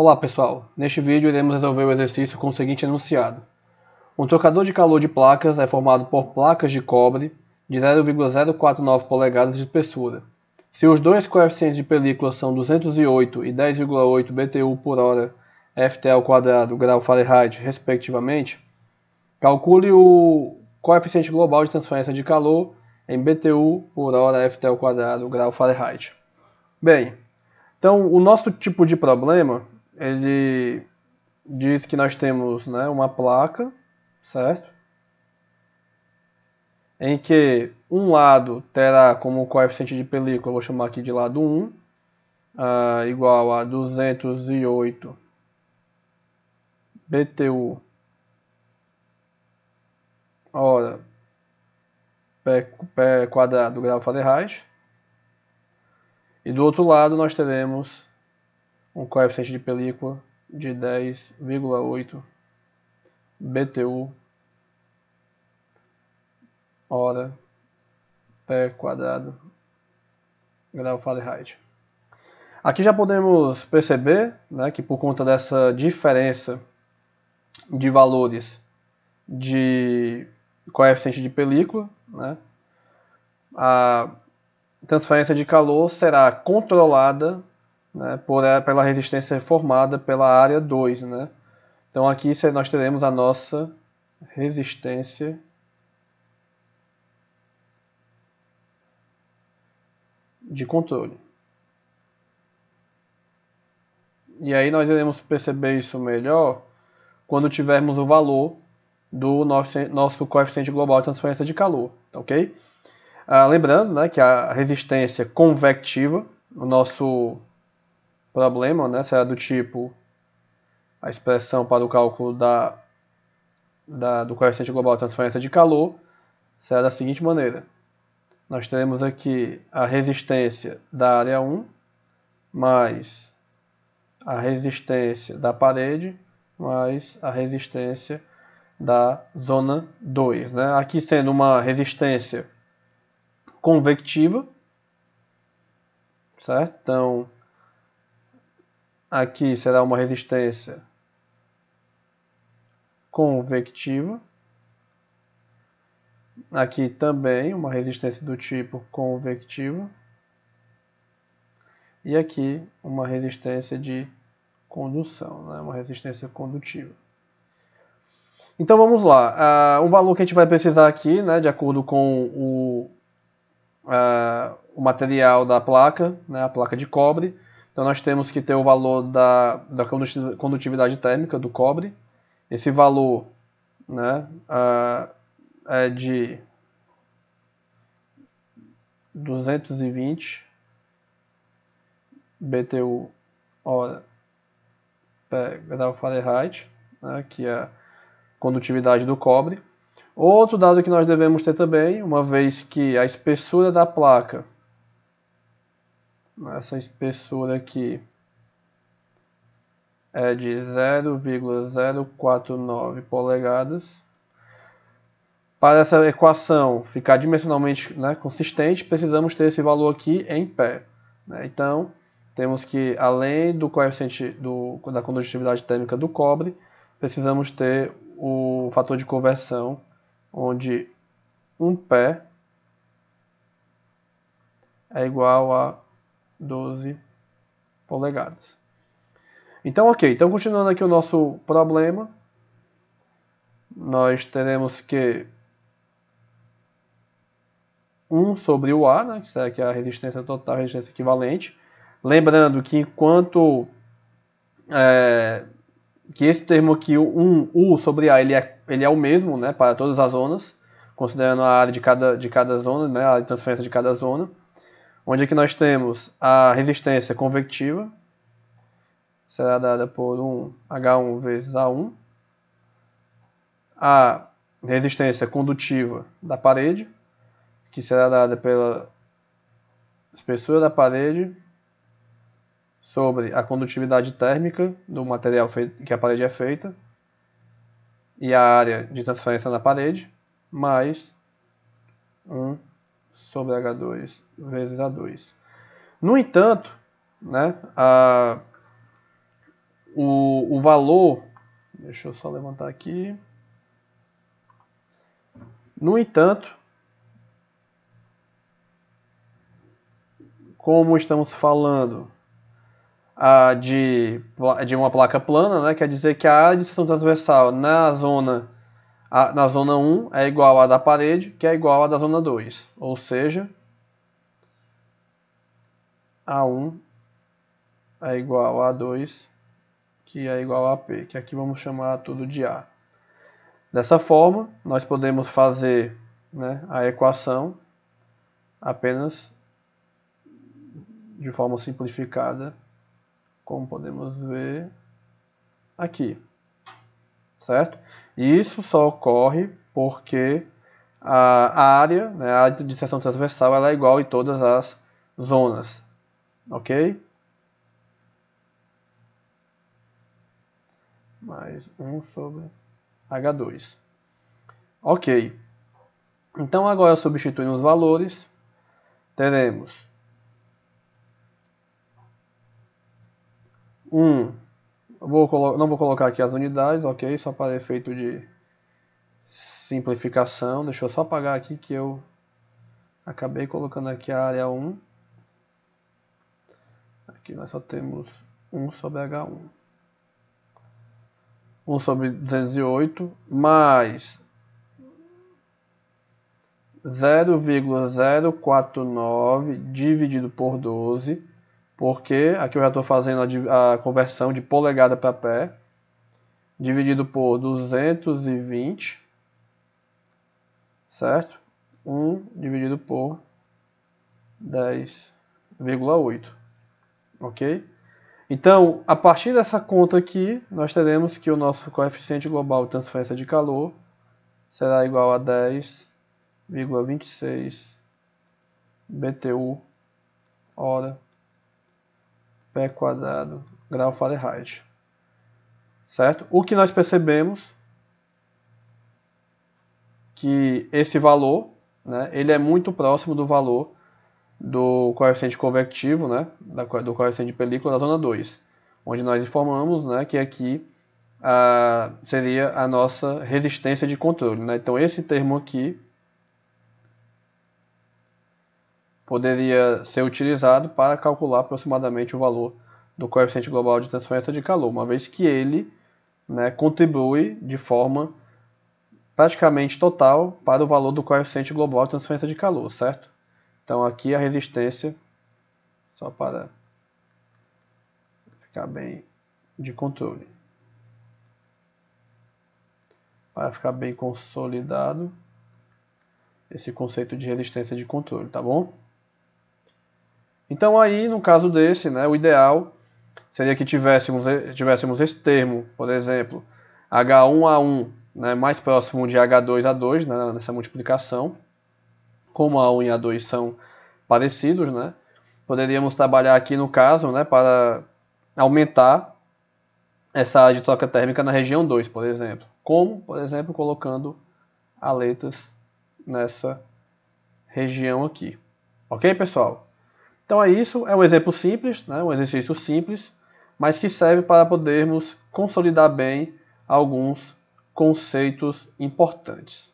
Olá pessoal, neste vídeo iremos resolver o exercício com o seguinte enunciado. Um trocador de calor de placas é formado por placas de cobre de 0,049 polegadas de espessura. Se os dois coeficientes de película são 208 e 10,8 BTU por hora FT ao quadrado grau Fahrenheit, respectivamente, calcule o coeficiente global de transferência de calor em BTU por hora FT ao quadrado grau Fahrenheit. Bem, então o nosso tipo de problema ele diz que nós temos né, uma placa, certo? Em que um lado terá como coeficiente de película, vou chamar aqui de lado 1, uh, ah, igual a 208 BTU hora pé quadrado grau Fahrenheit. E do outro lado nós teremos um coeficiente de película de 10,8 BTU hora pé quadrado grau Fahrenheit. Aqui já podemos perceber né, que por conta dessa diferença de valores de coeficiente de película, né, a transferência de calor será controlada né, por, eh, pela resistência formada pela área 2. Né? Então aqui nós teremos a nossa resistência de controle. E aí nós iremos perceber isso melhor quando tivermos o valor do nosso, nosso coeficiente global de transferência de calor, tá ok? Ah, lembrando né, que a resistência convectiva, o nosso problema né, será é do tipo a expressão para o cálculo da, da, do coeficiente global de transferência de calor será da seguinte maneira. Nós teremos aqui a resistência da área 1 mais a resistência da parede mais a resistência da zona 2. Né? Aqui sendo uma resistência convectiva, certo? Então, Aqui será uma resistência convectiva. Aqui também uma resistência do tipo convectiva. E aqui uma resistência de condução, né? uma resistência condutiva. Então vamos lá. Uh, ah, o valor que a gente vai precisar aqui, né, de acordo com o, uh, o material da placa, né, a placa de cobre, então nós temos que ter o valor da, da condutividade térmica do cobre. Esse valor né, uh, é de 220 BTU hora per grau Fahrenheit, né, que é a condutividade do cobre. Outro dado que nós devemos ter também, uma vez que a espessura da placa essa espessura aqui é de 0,049 polegadas. Para essa equação ficar dimensionalmente né, consistente, precisamos ter esse valor aqui em pé. Né? Então, temos que, além do coeficiente do, da condutividade térmica do cobre, precisamos ter o fator de conversão, onde um pé é igual a 12 polegadas. Então, ok. Então, continuando aqui o nosso problema, nós teremos que 1 sobre o A, né, que será que é a resistência total, a resistência equivalente. Lembrando que enquanto é, que esse termo aqui, o 1, U sobre A, ele é, ele é o mesmo né, para todas as zonas, considerando a área de cada, de cada zona, né, a transferência de cada zona onde aqui é nós temos a resistência convectiva, será dada por 1 H1 vezes A1, a resistência condutiva da parede, que será dada pela espessura da parede sobre a condutividade térmica do material que a parede é feita e a área de transferência na parede, mais um sobre H2 vezes A2. No entanto, né, a, o, o valor, deixa eu só levantar aqui. No entanto, como estamos falando a de, de uma placa plana, né, quer dizer que a área de seção transversal na zona a, na zona 1 é igual à da parede, que é igual à da zona 2. Ou seja, A1 é igual a A2, que é igual a P, que aqui vamos chamar tudo de A. Dessa forma, nós podemos fazer né, a equação apenas de forma simplificada, como podemos ver aqui, certo? isso só ocorre porque a, área, né, a área de seção transversal, ela é igual em todas as zonas, ok? Mais 1 sobre H2. Ok. Então, agora substituindo os valores, teremos 1 Vou não vou colocar aqui as unidades, ok? Só para efeito de simplificação. Deixa eu só apagar aqui que eu acabei colocando aqui a área 1. Aqui nós só temos 1 sobre H1. 1 sobre 208 mais 0,049 dividido por 12 porque aqui eu já estou fazendo a, a, conversão de polegada para pé, dividido por 220, certo? 1 dividido por 10,8, ok? Então, a partir dessa conta aqui, nós teremos que o nosso coeficiente global de transferência de calor será igual a 10,26 BTU hora pé quadrado grau Fahrenheit. Certo? O que nós percebemos que esse valor, né, ele é muito próximo do valor do coeficiente convectivo, né, do coeficiente de película da zona 2, onde nós informamos, né, que aqui a, ah, seria a nossa resistência de controle, né? Então esse termo aqui poderia ser utilizado para calcular aproximadamente o valor do coeficiente global de transferência de calor, uma vez que ele né, contribui de forma praticamente total para o valor do coeficiente global de transferência de calor, certo? Então aqui a resistência, só para ficar bem de controle, para ficar bem consolidado esse conceito de resistência de controle, tá bom? Então aí, no caso desse, né, o ideal seria que tivéssemos, tivéssemos esse termo, por exemplo, H1A1 né, mais próximo de H2A2 né, nessa multiplicação. Como A1 e A2 são parecidos, né, poderíamos trabalhar aqui no caso né, para aumentar essa área de troca térmica na região 2, por exemplo. Como, por exemplo, colocando aletas nessa região aqui. Ok, pessoal? Então é isso, é um exemplo simples, né, um exercício simples, mas que serve para podermos consolidar bem alguns conceitos importantes.